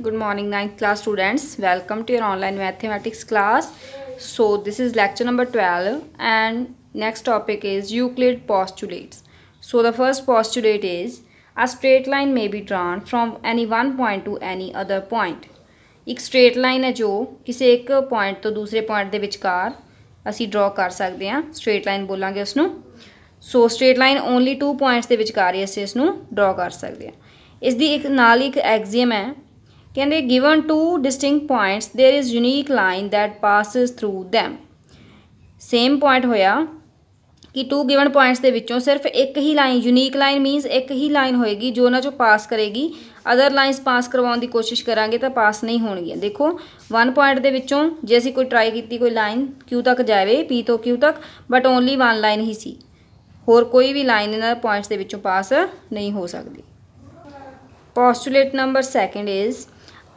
good morning ninth class students welcome to your online mathematics class so this is lecture number 12 and next topic is euclid postulates so the first postulate is a straight line may be drawn from any one point to any other point ek straight line ਹੈ ਜੋ ਕਿਸੇ ਇੱਕ point ਤੋਂ ਦੂਸਰੇ point ਦੇ ਵਿਚਕਾਰ ਅਸੀਂ ਡਰਾ ਕਰ ਸਕਦੇ ਹਾਂ ਸਟ੍ਰੇਟ ਲਾਈਨ ਬੋਲਾਂਗੇ ਉਸ ਨੂੰ so straight line only two points ਦੇ ਵਿਚਕਾਰ ਹੀ ਅਸੀਂ ਇਸ ਨੂੰ ਡਰਾ ਕਰ ਸਕਦੇ ਹਾਂ ਇਸ ਦੀ ਇੱਕ ਨਾਲ ਇੱਕ ਐਗਜ਼ੀਅਮ ਹੈ ਕਹਿੰਦੇ given two distinct points there is unique line that passes through them same point ਹੋਇਆ ਕਿ ਟੂ ਗਿਵਨ ਪੁਆਇੰਟਸ ਦੇ ਵਿੱਚੋਂ ਸਿਰਫ ਇੱਕ ਹੀ ਲਾਈਨ ਯੂਨੀਕ ਲਾਈਨ ਮੀਨਸ ਇੱਕ ਹੀ ਲਾਈਨ ਹੋਏਗੀ ਜੋ ਉਹਨਾਂ ਚੋਂ ਪਾਸ ਕਰੇਗੀ ਅਦਰ ਲਾਈਨਸ ਪਾਸ ਕਰਵਾਉਣ ਦੀ ਕੋਸ਼ਿਸ਼ ਕਰਾਂਗੇ ਤਾਂ ਪਾਸ ਨਹੀਂ ਹੋਣਗੀਆਂ ਦੇਖੋ 1 ਪੁਆਇੰਟ ਦੇ ਵਿੱਚੋਂ ਜੇ ਅਸੀਂ ਕੋਈ ਟਰਾਈ ਕੀਤੀ ਕੋਈ ਲਾਈਨ Q ਤੱਕ ਜਾਵੇ P ਤੋਂ Q ਤੱਕ ਬਟ ਓਨਲੀ 1 ਲਾਈਨ ਹੀ ਸੀ ਹੋਰ ਕੋਈ ਵੀ ਲਾਈਨ ਇਹਨਾਂ ਪੁਆਇੰਟਸ ਦੇ ਵਿੱਚੋਂ ਪਾਸ ਨਹੀਂ ਹੋ ਸਕਦੀ postulate number 2 is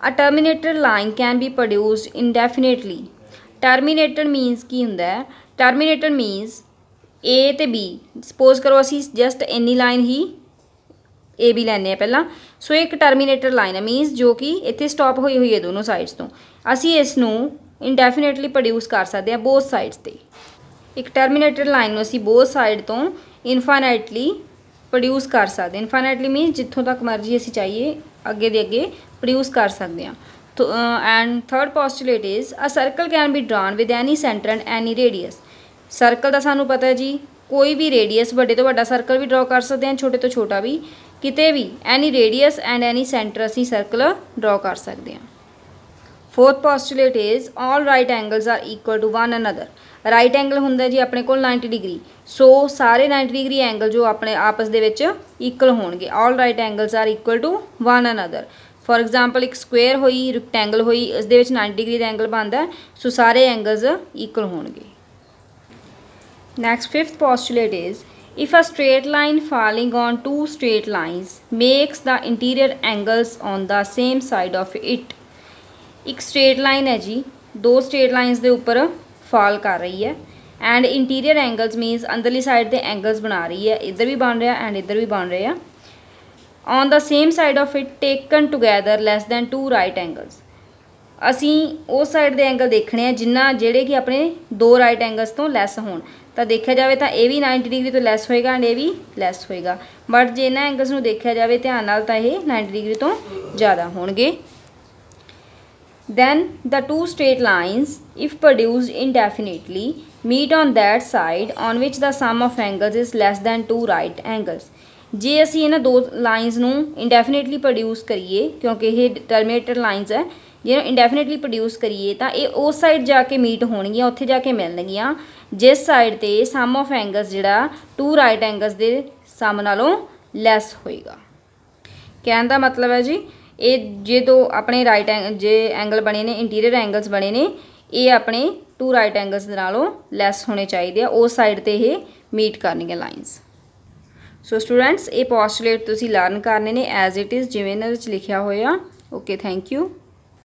a terminator line can be produced indefinitely terminator means ਕੀ ਹੁੰਦਾ ਹੈ terminator ਮੀਨਸ a ਤੇ b ਸਪੋਜ਼ ਕਰੋ ਅਸੀਂ ਜਸਟ ਇੰਨੀ ਲਾਈਨ ਹੀ ਏ ਬੀ ਲੈਨੇ ਆ ਪਹਿਲਾਂ ਸੋ ਇੱਕ ਟਰਮੀਨੇਟਰ ਲਾਈਨ ਹੈ ਮੀਨਸ ਜੋ ਕਿ ਇੱਥੇ ਸਟਾਪ ਹੋਈ ਹੋਈ ਹੈ ਦੋਨੋਂ ਸਾਈਡਸ ਤੋਂ ਅਸੀਂ ਇਸ ਨੂੰ ਇਨਡੈਫੀਨਿਟਲੀ ਪ੍ਰੋਡਿਊਸ ਕਰ ਸਕਦੇ ਆ ਬੋਥ ਸਾਈਡਸ ਤੇ ਇੱਕ ਟਰਮੀਨੇਟਰ ਲਾਈਨ ਨੂੰ ਅਸੀਂ ਬੋਥ ਸਾਈਡ ਤੋਂ ਇਨਫਾਈਨਾਈਟਲੀ ਪ੍ਰੋਡਿਊਸ ਕਰ ਸਕਦੇ ਇਨਫਾਈਨਾਈਟਲੀ ਮੀਨਸ ਜਿੱਥੋਂ ਤੱਕ ਮਰਜ਼ੀ ਅਸੀਂ ਚਾਹੀਏ ਅੱਗੇ ਦੇ ਅੱਗੇ ਪ੍ਰੋਡਿਊਸ ਕਰ ਸਕਦੇ ਹਾਂ and third postulate is a circle can be can with any centre and any radius circle ਦਾ ਸਾਨੂੰ ਪਤਾ ਹੈ ਜੀ ਕੋਈ ਵੀ ਰੇਡੀਅਸ ਵੱਡੇ ਤੋਂ ਵੱਡਾ ਸਰਕਲ ਵੀ ਡਰਾ ਕਰ ਸਕਦੇ ਹਾਂ ਛੋਟੇ ਤੋਂ ਛੋਟਾ ਵੀ ਕਿਤੇ ਵੀ any radius and any centre ਅਸੀਂ ਸਰਕਲ ਡਰਾ ਕਰ ਸਕਦੇ ਹਾਂ fourth postulate is all right angles are equal to one another right angle ਹੁੰਦਾ ਜੀ ਆਪਣੇ ਕੋਲ 90 ਡਿਗਰੀ ਸੋ ਸਾਰੇ 90 ਡਿਗਰੀ ਐਂਗਲ ਜੋ ਆਪਣੇ ਆਪਸ ਦੇ ਵਿੱਚ ਇਕੁਅਲ ਹੋਣਗੇ all right angles are equal to one another for example ਇੱਕ ਸਕੁਅਰ ਹੋਈ ਰੈਕਟੈਂਗਲ ਹੋਈ ਇਸ ਦੇ ਵਿੱਚ 90 ਡਿਗਰੀ ਦਾ ਐਂਗਲ ਬਣਦਾ ਸੋ ਸਾਰੇ ਐਂਗਲਸ ਇਕੁਅਲ ਹੋਣਗੇ next fifth postulate is if a straight line falling on two straight lines makes the interior angles on the same side of it ਇੱਕ ਸਟ੍ਰੇਟ ਲਾਈਨ ਹੈ ਜੀ ਦੋ ਸਟ੍ਰੇਟ ਲਾਈਨਸ ਦੇ ਉੱਪਰ fall ਕਰ ਰਹੀ ਹੈ ਐਂਡ ਇੰਟੀਰੀਅਰ ਐਂਗਲਸ ਮੀਨਸ ਅੰਦਰਲੀ ਸਾਈਡ ਦੇ ਐਂਗਲਸ ਬਣਾ ਰਹੀ ਹੈ ਇੱਧਰ ਵੀ ਬਣ ਰਿਹਾ ਐਂਡ ਇੱਧਰ ਵੀ ਬਣ ਰਿਹਾ on the same side of it taken together less than 2 right angles ਅਸੀਂ ਉਸ ਸਾਈਡ ਦੇ ਐਂਗਲ ਦੇਖਣੇ ਆ ਜਿੰਨਾ ਜਿਹੜੇ ਕਿ ਆਪਣੇ ਦੋ ਰਾਈਟ ਐਂਗਲਸ ਤੋਂ ਲੈਸ ਹੋਣ ਤਾਂ ਦੇਖਿਆ ਜਾਵੇ ਤਾਂ ਇਹ ਵੀ 90 ਡਿਗਰੀ ਤੋਂ ਲੈਸ ਹੋਏਗਾ ਐਂਡ ਇਹ ਵੀ ਲੈਸ ਹੋਏਗਾ ਬਟ ਜੇ ਇਹਨਾਂ ਐਂਗਲਸ ਨੂੰ ਦੇਖਿਆ ਜਾਵੇ ਧਿਆਨ ਨਾਲ ਤਾਂ ਇਹ 90 ਡਿਗਰੀ ਤੋਂ ਜ਼ਿਆਦਾ ਹੋਣਗੇ then the two straight lines if produced indefinitely meet on that side on which the sum of angles is less than two right angles ਜੇ ਅਸੀਂ ਇਹਨਾਂ ਦੋ ਲਾਈਨਸ ਨੂੰ ਇਨਡੈਫੀਨਿਟਲੀ ਪ੍ਰੋਡਿਊਸ ਕਰੀਏ ਕਿਉਂਕਿ ਇਹ ਟਰਮੀਨੇਟਰ ਲਾਈਨਸ ਹੈ ਜੇ ਇਨਡੈਫੀਨਿਟਲੀ ਪ੍ਰੋਡਿਊਸ ਕਰੀਏ ਤਾਂ ਇਹ ਉਸ ਸਾਈਡ ਜਾ ਕੇ ਮੀਟ ਹੋਣਗੀਆਂ ਉੱਥੇ ਜਾ ਕੇ ਮਿਲਣਗੀਆਂ ਜਿਸ ਸਾਈਡ ਤੇ ਸਮ ਆਫ ਐਂਗਲਸ ਜਿਹੜਾ ਟੂ ਰਾਈਟ ਐਂਗਲਸ ਦੇ ਸਮ ਨਾਲੋਂ ਲੈਸ ਹੋਏਗਾ ਕਹਿਣ ਦਾ ਮਤਲਬ ਹੈ ਜੀ ਇਹ ਜੇ ਦੋ ਆਪਣੇ ਰਾਈਟ ਜੇ ਐਂਗਲ ਬਣੇ ਨੇ ਇੰਟੀਰੀਅਰ ਐਂਗਲਸ ਬਣੇ ਨੇ ਇਹ ਆਪਣੇ ਟੂ ਰਾਈਟ ਐਂਗਲਸ ਦੇ ਨਾਲੋਂ ਲੈਸ ਹੋਣੇ ਚਾਹੀਦੇ ਆ ਉਸ ਸਾਈਡ ਤੇ ਇਹ ਮੀਟ ਕਰਨਗੇ ਲਾਈਨਸ ਸੋ ਸਟੂਡੈਂਟਸ ਇਹ ਪੋਸਟੂਲੇਟ ਤੁਸੀਂ ਲਰਨ ਕਰਨੇ ਨੇ ਐਜ਼ ਇਟ ਇਜ਼ ਜਿਵੇਂ ਇਹਨਾਂ ਵਿੱਚ ਲਿਖਿਆ ਹੋਇਆ ਓਕੇ ਥੈਂਕ ਯੂ